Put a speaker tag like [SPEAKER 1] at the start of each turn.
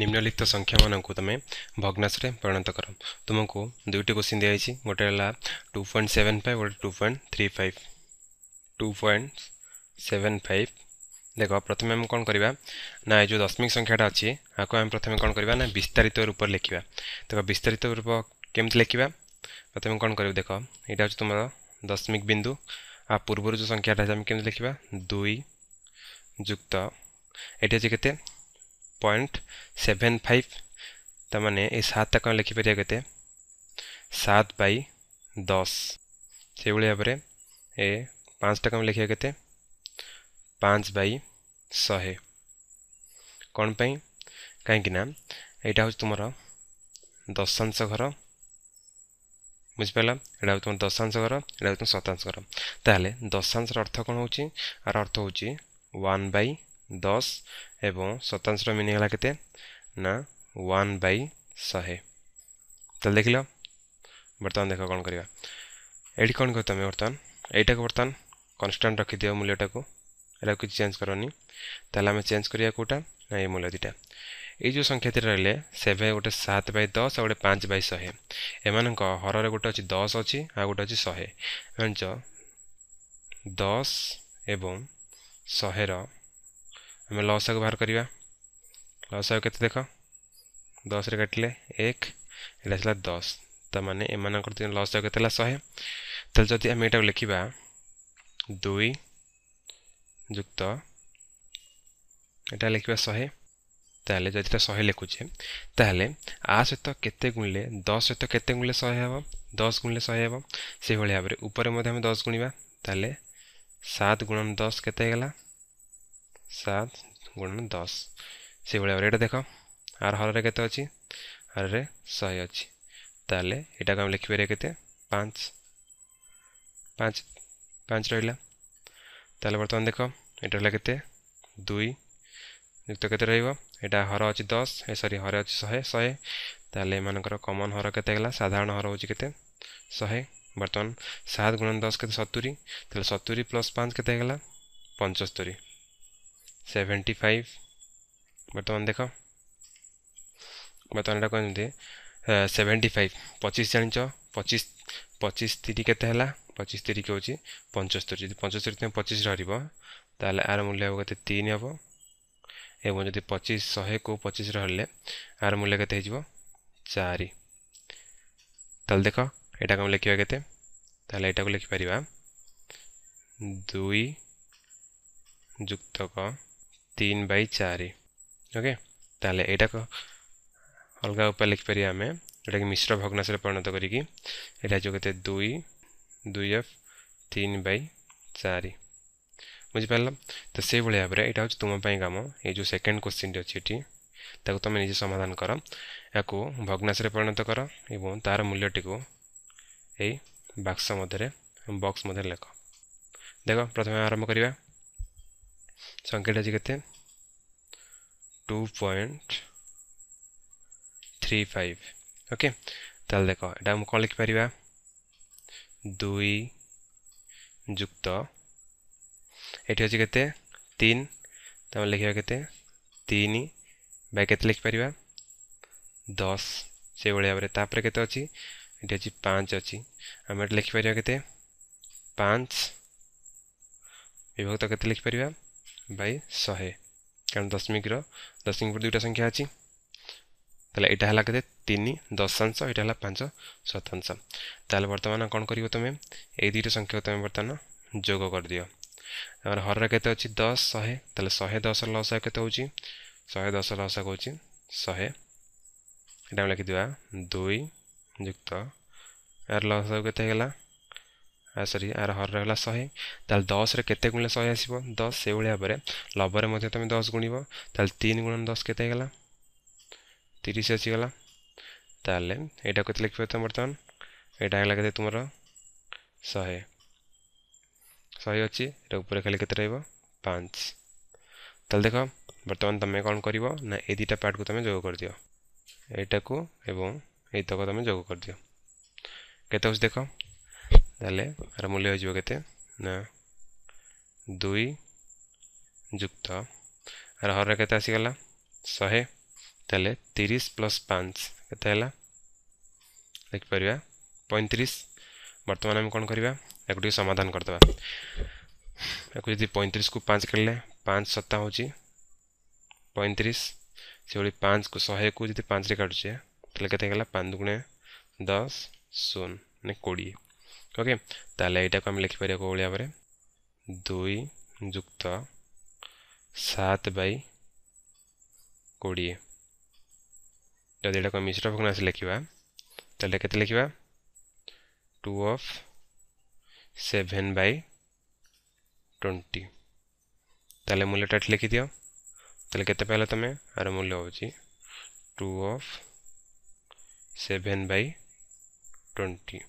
[SPEAKER 1] নিম্নলিখিত সংখ্যা মানুষ তুমি ভগ্নাশে পরিণত কর তুমি দুইটি কোশ্চিন দিয়েছি গোটে হল টু পয়েন্ট সেভেন ফাইভ গোটে two point three five two point seven five দেখ প্রথমে আমি কম করা না এই যে দশমিক সংখ্যাটা অছি আকু আমি প্রথমে কম করা না বিস্তারিত রূপে লেখা দেখ বিস্তারিত রূপ কেমি লেখা প্রথমে কম করবু দেখ এটা হচ্ছে তোমার দশমিক বিন্দু আর পূর্বর যে সংখ্যাটা আছে আমি কেমি লেখা দুই যুক্ত এটা হচ্ছে কেতে पॉइंट सेभेन फाइव तमाने सात तक लिखिपर के सात बै दस से भाव ए पाँच टाक लिखा के पाँच बै शहे कणपाई कहीं यहाँ हूँ तुम दशांश घर बुझिपाल यहाँ तुम दशांश घर यहाँ तुम शतांश घर तेल दशांश अर्थ कौन हो अर्थ हो वन दस एवं शतांश मिनिंग ना वन बै शहे तो देख लर्तमान देख कौन करवा ये कौन कह तुम बर्तमान यटा को बर्तमान कन्स्टाट रखीद मूल्यटा को यार किसी चेज करनी आम चेंज करा कौटा ना ये मूल्य दुटा ये संख्या रेल से गोटे सात बै दस आ गए पाँच बै शहे एम हर गोटे अच्छे दस अच्छी आ गए अच्छे शहे जान दस एवं शहेर आम लस को बाहर करवा लस के देख दस रे काटिले एक दस तो मैंने एम लस के शहे तो जब आम यू लिखा दुई युक्त यहाँ लिखा शहे तेल तो जब शहे लिखुचे तेल आ सहित तो केत गुणिले दस सहित तो केत गुणिले शहे हे दस गुणिले शहे हे से भाव में उपरे दस गुणिया तेल सात गुण दस के सात गुण दस से भाव ये देख आर हर के हर में शहे अच्छी तेल यटा आम लिखिपर के पाँच पाँच पाँच रहा बर्तमान देख ये के युक्त के यहाँ हर अच्छी दस ए सरी हर अच्छे शहे शहे तेल मानकर कमन हर के साधारण हर हूँ केत शहे बर्तमान सात गुण दस के सतुरी सतुरी प्लस पाँच के पंचस्तरी সেভেন্টি ফাইভ বর্তমান দেখ বর্তমান এটা কেমতি সেভেন্টি ফাইভ পঁচিশ জাঁচ পঁচিশ পঁচিশ তিরি কেতে হল পঁচিশ তিরি হচ্ছে পঞ্চস্তরি যদি পঞ্চস্তরি তুমি পঁচিশ রহব তাহলে আর মূল্য হব কেতে তিন হব এবং যদি পঁচিশ শহেকু পঁচিশ রহলে আর মূল্য কেতে হয়ে চারি তাহলে দেখ এটা আমি লিখবা কেতে তাহলে এটাকে লিখিপার দুই যুক্তক तीन बै चार ओके ताले एटा को अलग उपाय लिखिपर आम जोटा कि मिश्र भग्नाश परिणत करके दुई दुई एफ तीन बै चार बुझिपार तो से भाई भाव में यहाँ हूँ तुम्हें कम ये जो सेकेंड क्वेश्चन टी अच्छे ये तुम निजे समाधान कर या भग्नाश परिणत कर और तार मूल्यटी टी बाक्स मध्य बक्स मध्य लेख देख प्रथम आरंभ करवा সংখ্যাটা আছে কেতে two point three five okay তাহলে দেখ এটা আমি কম লিখিপারা দুই যুক্ত এটি হচ্ছে কেতে তিন তুমি লিখবা কেতে তিন বা কেতে লিখিপারা দশ সেইভাবে ভাবে তাপরে কেতে অছি এটি হচ্ছে পাঁচ অছি আমি এটি লিখিপারা কেতে পাঁচ বিভক্ত কেতে লিখিপারা বাই শহে কারণ দশমিকর দশমিক পরে দুইটা সংখ্যা আছে তাহলে এটা হল কেতে তিন দশাংশ এটা হল পাঁচ শতাংশ তাহলে বর্তমান কম করব তুমি এই দুইটা সংখ্যা তুমি বর্তমান যোগ করদিও আমার হরর কেতে অছি দশ শহে তাহলে শহে দশর লসা কেতে হচ্ছে শহে দশর লসা হচ্ছে শহে এটা আমি লিখিদেবা দুই যুক্ত এর লসা কেতে হয়ে ସରି ଆର ହରର ହେଲା ଶହେ ତାହେଲେ ଦଶରେ କେତେ ଗୁଣିଲେ ଶହେ ଆସିବ ଦଶ ସେଇଭଳି ଭାବରେ ଲବରେ ମଧ୍ୟ ତୁମେ ଦଶ ଗୁଣିବ ତାହେଲେ ତିନି ଗୁଣନ ଦଶ କେତେ ହେଇଗଲା ତିରିଶ ଆସିଗଲା ତାହେଲେ ଏଇଟା କେତେ ଲେଖିବ ତୁମେ ବର୍ତ୍ତମାନ ଏଇଟା ହେଲା କେତେ ତୁମର ଶହେ ଶହେ ଅଛି ଏଇଟା ଉପରେ ଖାଲି କେତେ ରହିବ ପାଞ୍ଚ ତାହେଲେ ଦେଖ ବର୍ତ୍ତମାନ ତୁମେ କ'ଣ କରିବ ନା ଏଇ ଦୁଇଟା ପାର୍ଟକୁ ତୁମେ ଯୋଗ କରିଦିଅ ଏଇଟାକୁ ଏବଂ ଏଇତକ ତୁମେ ଯୋଗ କରିଦିଅ କେତେ ହେଉଛି ଦେଖ ताल मूल्य हो दई जुक्त आर हर के आसगला शहे तेल तीस प्लस पाँच के पार पैंतीस बर्तमान आम कौन करवा समाधान करदे यानी पैंतीस को पाँच खेल पाँच सत्ता हूँ पैंतीस से भाई पाँच को शहे को जी पाँच काटे तेल के पाँच दुगुणे दस शून मैंने कोड़े ओके ताले यहाँ आम लिखिपर कौ भाव में दुई युक्त सात बै कोड़े जदिटा को मिश्र भग्न से लिखा तो कैसे लिखा two of seven by twenty तेल मूल्य लिखिद तेल के पाइल आर मूल्य हो two of seven by twenty